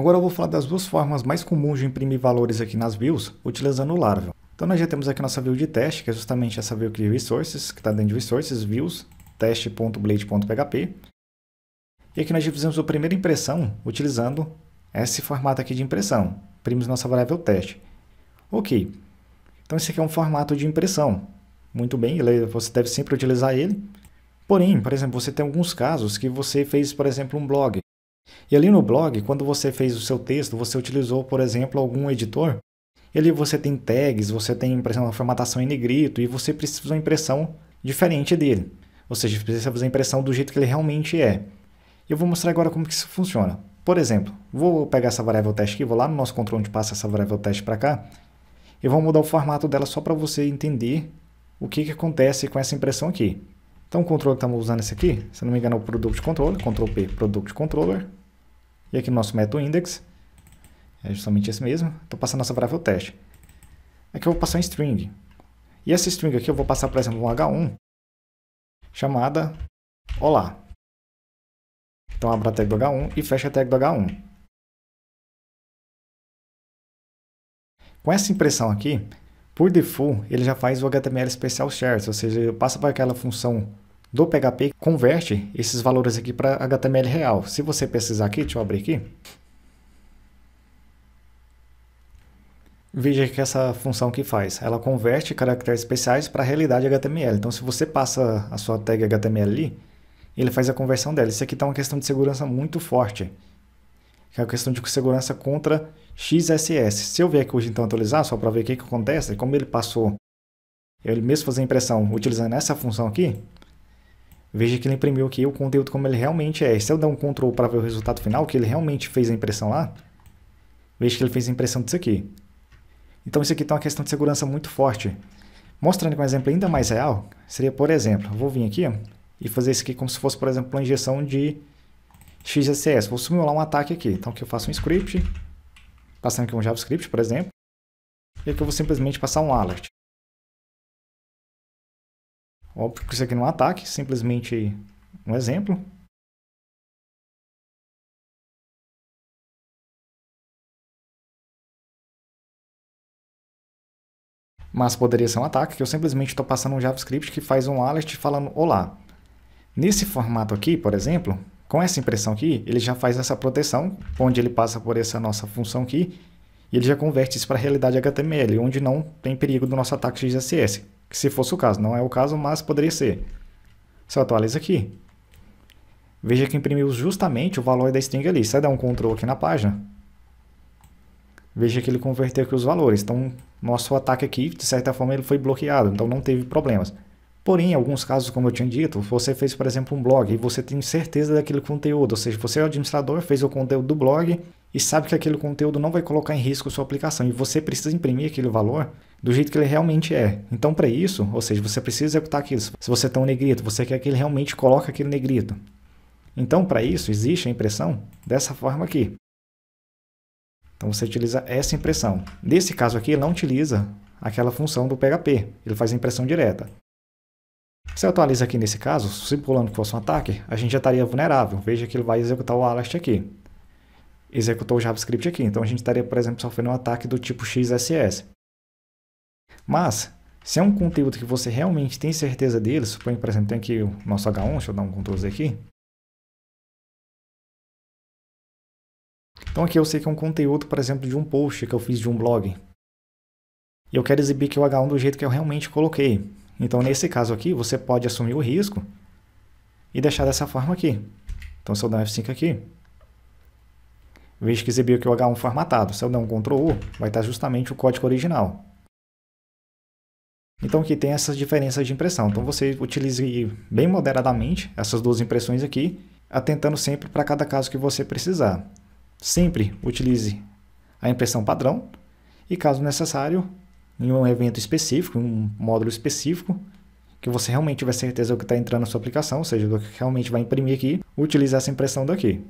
Agora eu vou falar das duas formas mais comuns de imprimir valores aqui nas views utilizando o Laravel. Então nós já temos aqui nossa view de teste, que é justamente essa view de resources, que está dentro de resources, views, teste.blade.php. E aqui nós já fizemos a primeira impressão utilizando esse formato aqui de impressão. Imprimimos nossa variável teste. Ok. Então esse aqui é um formato de impressão. Muito bem, é, você deve sempre utilizar ele. Porém, por exemplo, você tem alguns casos que você fez, por exemplo, um blog e ali no blog, quando você fez o seu texto, você utilizou, por exemplo, algum editor, ele você tem tags, você tem, por exemplo, uma formatação em negrito e você precisa fazer uma impressão diferente dele. Ou seja, precisa fazer a impressão do jeito que ele realmente é. Eu vou mostrar agora como que isso funciona. Por exemplo, vou pegar essa variável teste aqui, vou lá no nosso controle onde passa essa variável teste para cá, e vou mudar o formato dela só para você entender o que, que acontece com essa impressão aqui. Então o controle que estamos tá usando esse aqui, se não me engano é o Product Controller, Ctrl P, Product Controller, e aqui no nosso método index, é justamente esse mesmo, estou passando essa variável teste. Aqui eu vou passar um string. E essa string aqui eu vou passar, por exemplo, um h1, chamada olá. Então abre a tag do h1 e fecha a tag do h1. Com essa impressão aqui, por default, ele já faz o HTML Special Shares, ou seja, passa para aquela função do PHP converte esses valores aqui para HTML real. Se você precisar aqui, deixa eu abrir aqui. Veja que essa função que faz, ela converte caracteres especiais para a realidade HTML. Então, se você passa a sua tag HTML ali, ele faz a conversão dela. Isso aqui está uma questão de segurança muito forte, que é a questão de segurança contra XSS. Se eu vier aqui hoje, então, atualizar, só para ver o que, que acontece, como ele passou, ele mesmo fazer a impressão utilizando essa função aqui, Veja que ele imprimiu aqui o conteúdo como ele realmente é. Se eu der um Ctrl para ver o resultado final, que ele realmente fez a impressão lá, veja que ele fez a impressão disso aqui. Então isso aqui tem uma questão de segurança muito forte. Mostrando com um exemplo ainda mais real, seria, por exemplo, vou vir aqui e fazer isso aqui como se fosse, por exemplo, uma injeção de XSS. Vou simular um ataque aqui. Então aqui eu faço um script, passando aqui um JavaScript, por exemplo, e aqui eu vou simplesmente passar um alert. Óbvio que isso aqui não é um ataque, simplesmente um exemplo. Mas poderia ser um ataque que eu simplesmente estou passando um JavaScript que faz um alert falando olá. Nesse formato aqui, por exemplo, com essa impressão aqui, ele já faz essa proteção, onde ele passa por essa nossa função aqui, e ele já converte isso para a realidade HTML, onde não tem perigo do nosso ataque XSS. Que se fosse o caso, não é o caso, mas poderia ser. eu atualiza aqui. Veja que imprimiu justamente o valor da string ali. eu der um control aqui na página. Veja que ele converteu aqui os valores. Então, nosso ataque aqui, de certa forma, ele foi bloqueado. Então, não teve problemas. Porém, em alguns casos, como eu tinha dito, você fez, por exemplo, um blog e você tem certeza daquele conteúdo, ou seja, você é o administrador, fez o conteúdo do blog e sabe que aquele conteúdo não vai colocar em risco sua aplicação e você precisa imprimir aquele valor do jeito que ele realmente é. Então, para isso, ou seja, você precisa executar aquilo. Se você é tem um negrito, você quer que ele realmente coloque aquele negrito. Então, para isso, existe a impressão dessa forma aqui. Então, você utiliza essa impressão. Nesse caso aqui, ele não utiliza aquela função do PHP. Ele faz a impressão direta. Se eu atualizo aqui nesse caso, simulando que fosse um ataque, a gente já estaria vulnerável. Veja que ele vai executar o alert aqui executou o JavaScript aqui. Então a gente estaria, por exemplo, sofrendo um ataque do tipo XSS. Mas, se é um conteúdo que você realmente tem certeza dele, suponho, por exemplo, tem aqui o nosso H1, deixa eu dar um Ctrl Z aqui. Então aqui eu sei que é um conteúdo, por exemplo, de um post que eu fiz de um blog. E eu quero exibir aqui o H1 do jeito que eu realmente coloquei. Então nesse caso aqui, você pode assumir o risco e deixar dessa forma aqui. Então se eu dar um F5 aqui, Veja que exibiu aqui o H1 formatado. Se eu der um Ctrl U, vai estar justamente o código original. Então aqui tem essas diferenças de impressão. Então você utilize bem moderadamente essas duas impressões aqui, atentando sempre para cada caso que você precisar. Sempre utilize a impressão padrão e caso necessário, em um evento específico, um módulo específico, que você realmente tiver certeza do que está entrando na sua aplicação, ou seja, do que realmente vai imprimir aqui, utilize essa impressão daqui.